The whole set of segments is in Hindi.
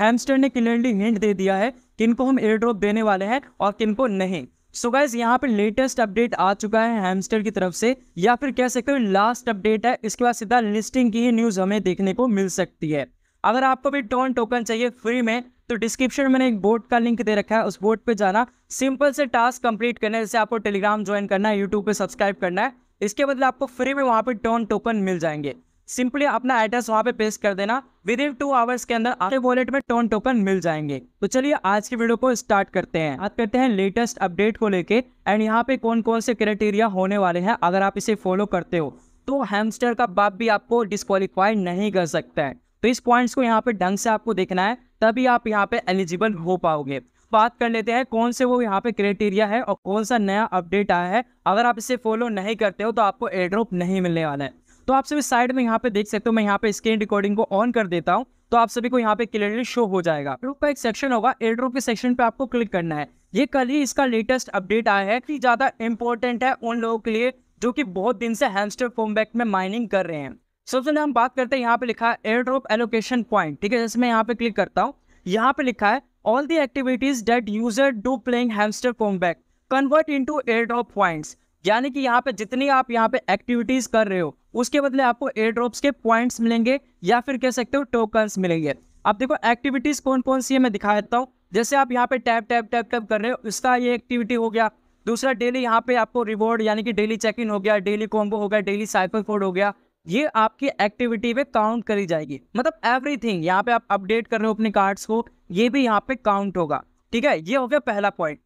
हैमस्टर ने क्लियरली हिंट दे दिया है किनको हम एयर ड्रॉप देने वाले हैं और किनको नहीं सो so गाइज यहाँ पे लेटेस्ट अपडेट आ चुका है हैमस्टर की तरफ से या फिर कह सकते हो लास्ट अपडेट है इसके बाद सीधा लिस्टिंग की ही न्यूज़ हमें देखने को मिल सकती है अगर आपको भी टोन टोकन चाहिए फ्री में तो डिस्क्रिप्शन में एक बोर्ड का लिंक दे रखा है उस बोर्ड पे जाना सिंपल से टास्क कंप्लीट करना है जैसे आपको टेलीग्राम ज्वाइन करना है यूट्यूब पे सब्सक्राइब करना है इसके बदले आपको फ्री में वहाँ पर टोन टोकन मिल जाएंगे सिंपली अपना एड्रेस वहाँ पे पेस्ट कर देना विद इन टू आवर्स के अंदर आपके वॉलेट में टोन टोकन मिल जाएंगे तो चलिए आज की वीडियो को स्टार्ट करते हैं बात करते हैं लेटेस्ट अपडेट को लेके एंड यहाँ पे कौन कौन से क्राइटेरिया होने वाले हैं अगर आप इसे फॉलो करते हो तो हेमस्टर का बाप भी आपको डिस्कालीफाई नहीं कर सकता है तो इस पॉइंट्स को यहाँ पे ढंग से आपको देखना है तभी आप यहाँ पे एलिजिबल हो पाओगे बात कर लेते हैं कौन से वो यहाँ पे क्राइटेरिया है और कौन सा नया अपडेट आया है अगर आप इसे फॉलो नहीं करते हो तो आपको एड्रोप नहीं मिलने वाला है तो आप सभी साइड में यहाँ पे देख सकते हो मैं यहाँ पे स्क्रीन रिकॉर्डिंग को ऑन कर देता हूँ तो आप सभी को यहाँ पे क्लियरली शो हो जाएगा एयरड्रोप का एक सेक्शन होगा एयरड्रोप के सेक्शन पे आपको क्लिक करना है ये कल ही इसका लेटेस्ट अपडेट आया है कि ज़्यादा इंपॉर्टेंट है उन लोगों के लिए जो कि बहुत दिन से हैमस्टर फॉर्मबैक में माइनिंग कर रहे हैं सबसे पहले हम बात करते हैं यहाँ पे लिखा है एयर ड्रॉप एलोकेशन पॉइंट ठीक है जैसे मैं यहाँ पे क्लिक करता हूँ यहाँ पे लिखा है all the activities that user do playing Hamster फॉर्मबैक convert into airdrop points यानी कि यहाँ पे जितनी आप यहाँ पे एक्टिविटीज कर रहे हो उसके बदले आपको एयर ड्रॉप्स के पॉइंट्स मिलेंगे या फिर कह सकते हो टोकन्स मिलेंगे अब देखो एक्टिविटीज कौन कौन सी है मैं दिखा देता हूँ जैसे आप यहाँ पे टैप टैप टैप टैप कर रहे हो इसका ये एक्टिविटी हो गया दूसरा डेली यहाँ पे आपको रिवॉर्ड यानी कि डेली चेक इन हो गया डेली कॉम्बो हो गया डेली साइकिल कोड हो गया ये आपकी एक्टिविटी पे काउंट करी जाएगी मतलब एवरीथिंग यहाँ पे आप अपडेट कर रहे हो अपने कार्ड्स को ये भी यहाँ पे काउंट होगा ठीक है ये हो गया पहला पॉइंट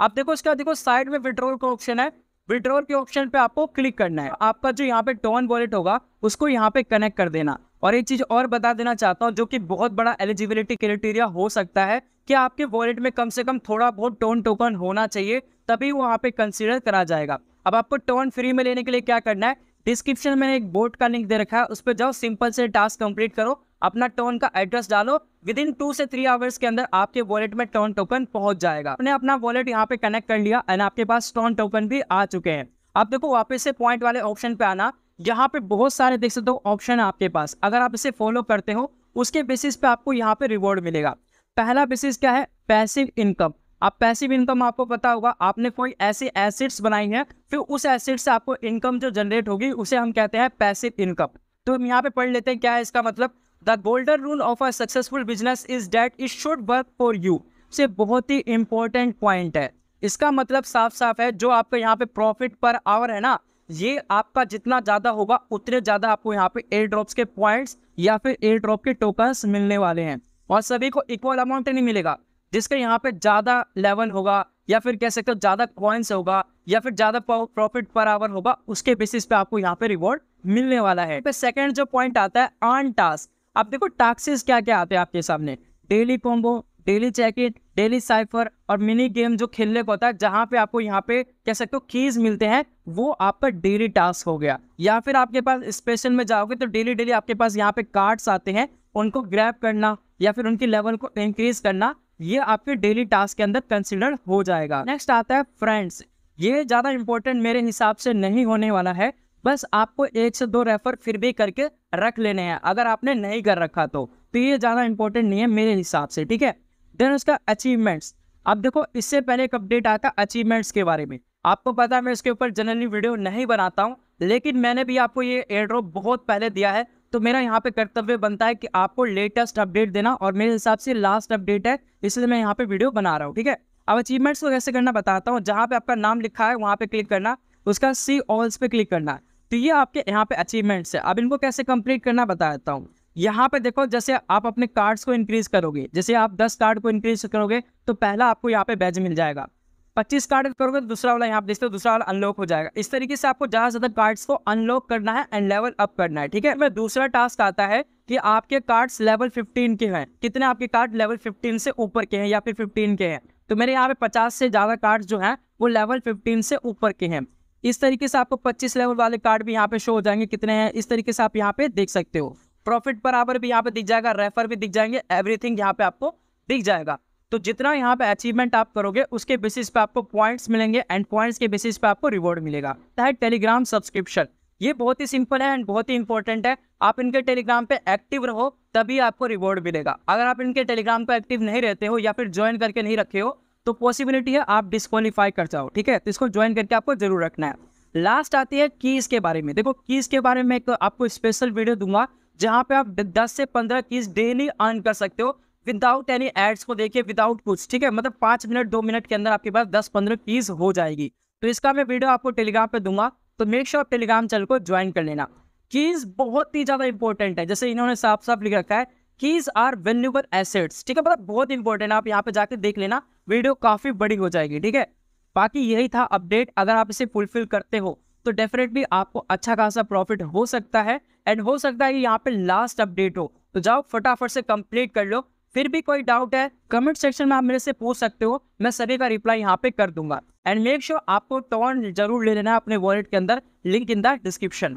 आप देखो इसका देखो साइड में विड्रोल का ऑप्शन है विड्रॉल के ऑप्शन पे आपको क्लिक करना है आपका जो यहाँ पे टॉन वॉलेट होगा उसको यहाँ पे कनेक्ट कर देना और एक चीज और बता देना चाहता हूँ जो कि बहुत बड़ा एलिजिबिलिटी क्राइटेरिया हो सकता है कि आपके वॉलेट में कम से कम थोड़ा बहुत टोन टोकन होना चाहिए तभी वहाँ पे कंसिडर करा जाएगा अब आपको टोन फ्री में लेने के लिए क्या करना है डिस्क्रिप्शन में एक बोर्ड का लिंक दे रखा है उस पर जाओ सिंपल से टास्क कंप्लीट करो अपना टर्न का एड्रेस डालो विद इन टू से थ्री आवर्स के अंदर आपके वॉलेट में टर्न टोकन पहुंच जाएगा आपने अपना वॉलेट यहाँ पे कनेक्ट कर लिया एंड आपके पास टर्न टोकन भी आ चुके हैं आप देखो वापस से पॉइंट वाले ऑप्शन पे आना यहाँ पे बहुत सारे देख सकते हो ऑप्शन है आपके पास अगर आप इसे फॉलो करते हो उसके बेसिस पे आपको यहाँ पे रिवॉर्ड मिलेगा पहला बेसिस क्या है पैसिव इनकम आप पैसिव इनकम आपको पता होगा आपने कोई ऐसे एसेट्स बनाई हैं फिर उस एसेट से आपको इनकम जो जनरेट होगी उसे हम कहते हैं पैसिव इनकम तो हम यहाँ पे पढ़ लेते हैं क्या है इसका मतलब the golden rule of a successful business is that it should work for you से बहुत ही इंपॉर्टेंट पॉइंट है इसका मतलब साफ साफ है जो आपका यहाँ पे प्रॉफिट पर आवर है ना ये आपका जितना ज़्यादा होगा उतने ज़्यादा आपको यहाँ पे एयर ड्रॉप्स के पॉइंट्स या फिर एयर ड्रॉप के टोकन्स मिलने वाले हैं और सभी को इक्वल अमाउंट नहीं मिलेगा जिसका यहाँ पे ज़्यादा लेवल होगा या फिर कह सकते हो ज़्यादा कॉइन्स होगा या फिर ज़्यादा प्रॉफिट पर आवर होगा उसके बेसिस पे आपको यहाँ पे रिवॉर्ड मिलने वाला है सेकंड जो पॉइंट आता है आन टास्क अब देखो टास्क क्या क्या आते हैं आपके सामने daily combo daily jacket daily cipher और मिनी गेम जो खेलने को होता है जहाँ पे आपको यहाँ पे कह सकते हो कीज मिलते हैं वो आपका डेली टास्क हो गया या फिर आपके पास स्पेशल में जाओगे तो डेली डेली आपके पास यहाँ पे कार्ड्स आते हैं उनको ग्रैप करना या फिर उनके लेवल को इंक्रीज करना ये आपके डेली टास्क के अंदर कंसिडर हो जाएगा नेक्स्ट आता है फ्रेंड्स ये ज़्यादा इंपॉर्टेंट मेरे हिसाब से नहीं होने वाला है बस आपको एक से दो रेफर फिर भी करके रख लेने हैं अगर आपने नहीं कर रखा तो तो ये ज़्यादा इंपॉर्टेंट नहीं है मेरे हिसाब से ठीक है देन उसका अचीवमेंट्स अब देखो इससे पहले एक अपडेट आता अचीवमेंट्स के बारे में आपको पता है मैं इसके ऊपर जनरली वीडियो नहीं बनाता हूँ लेकिन मैंने भी आपको ये एयर बहुत पहले दिया है तो मेरा यहाँ पे कर्तव्य बनता है कि आपको लेटेस्ट अपडेट देना और मेरे हिसाब से लास्ट अपडेट है इसलिए मैं यहाँ पे वीडियो बना रहा हूँ ठीक है अब अचीवमेंट्स को कैसे करना बताता हूँ जहाँ पे आपका नाम लिखा है वहाँ पे क्लिक करना उसका सी ऑल्स पे क्लिक करना है तो ये आपके यहाँ पे अचीवमेंट्स है अब इनको कैसे कंप्लीट करना बता देता हूँ यहाँ पे देखो जैसे आप अपने कार्ड्स को इंक्रीज करोगे जैसे आप 10 कार्ड को इंक्रीज करोगे तो पहला आपको यहाँ पे बैज मिल जाएगा 25 कार्ड करोगे तो दूसरा वाला यहाँ पे देखते हो दूसरा वाला अनलॉक हो जाएगा इस तरीके से आपको ज़्यादा से ज़्यादा कार्ड्स को अनलॉक करना है एंड लेवल अप करना है ठीक है मैं दूसरा टास्क आता है कि आपके कार्ड्स लेवल फिफ्टीन के हैं कितने आपके कार्ड लेवल फिफ्टीन से ऊपर के हैं या फिर फिफ्टीन के हैं तो मेरे यहाँ पे पचास से ज़्यादा कार्ड्स जो हैं वो लेवल फिफ्टीन से ऊपर के हैं इस तरीके से आपको 25 लेवल वाले कार्ड भी यहाँ पे शो हो जाएंगे कितने हैं इस तरीके से आप यहाँ पे देख सकते हो प्रॉफिट बराबर भी यहाँ पे दिख जाएगा रेफर भी दिख जाएंगे एवरीथिंग यहाँ पे आपको दिख जाएगा तो जितना यहाँ पे अचीवमेंट आप करोगे उसके बेसिस पे आपको पॉइंट्स मिलेंगे एंड पॉइंट्स के बेसिस पे आपको रिवॉर्ड मिलेगा चाहे टेलीग्राम सब्सक्रिप्शन ये बहुत ही सिंपल है एंड बहुत ही इंपॉर्टेंट है आप इनके टेलीग्राम पे एक्टिव रहो तभी आपको रिवॉर्ड मिलेगा अगर आप इनके टेलीग्राम पे एक्टिव नहीं रहते हो या फिर ज्वाइन करके नहीं रखे हो तो पॉसिबिलिटी है आप डिस्कालीफाई कर जाओ ठीक है तो इसको ज्वाइन करके आपको जरूर रखना है लास्ट आती है कीज़ के बारे में देखो कीज़ के बारे में आपको स्पेशल वीडियो दूंगा जहां पे आप 10 से 15 कीज डेली अर्न कर सकते हो विदाउट एनी एड्स को देखिए विदाउट कुछ ठीक है मतलब पांच मिनट दो मिनट के अंदर आपके पास दस पंद्रह कीज हो जाएगी तो इसका मैं वीडियो आपको टेलीग्राम पे दूंगा तो मेक श्योर टेलीग्राम चैनल को ज्वाइन कर लेना कीज बहुत ही ज़्यादा इंपॉर्टेंट है जैसे इन्होंने साफ साफ लिख रखा है कीज आर वेल्यूबल एसेट्स ठीक है मतलब बहुत इंपॉर्टेंट आप यहाँ पे जाकर देख लेना वीडियो काफी बड़ी हो जाएगी ठीक है बाकी यही था अपडेट अगर आप इसे फुलफिल करते हो तो डेफिनेटली आपको अच्छा खासा प्रॉफिट हो सकता है एंड हो सकता है कि यहाँ पे लास्ट अपडेट हो तो जाओ फटाफट से कंप्लीट कर लो फिर भी कोई डाउट है कमेंट सेक्शन में आप मेरे से पूछ सकते हो मैं सभी का रिप्लाई यहाँ पे कर दूंगा एंड मेक श्योर आपको टॉन जरूर ले लेना अपने वॉलेट के अंदर लिंक इन द डिस्क्रिप्शन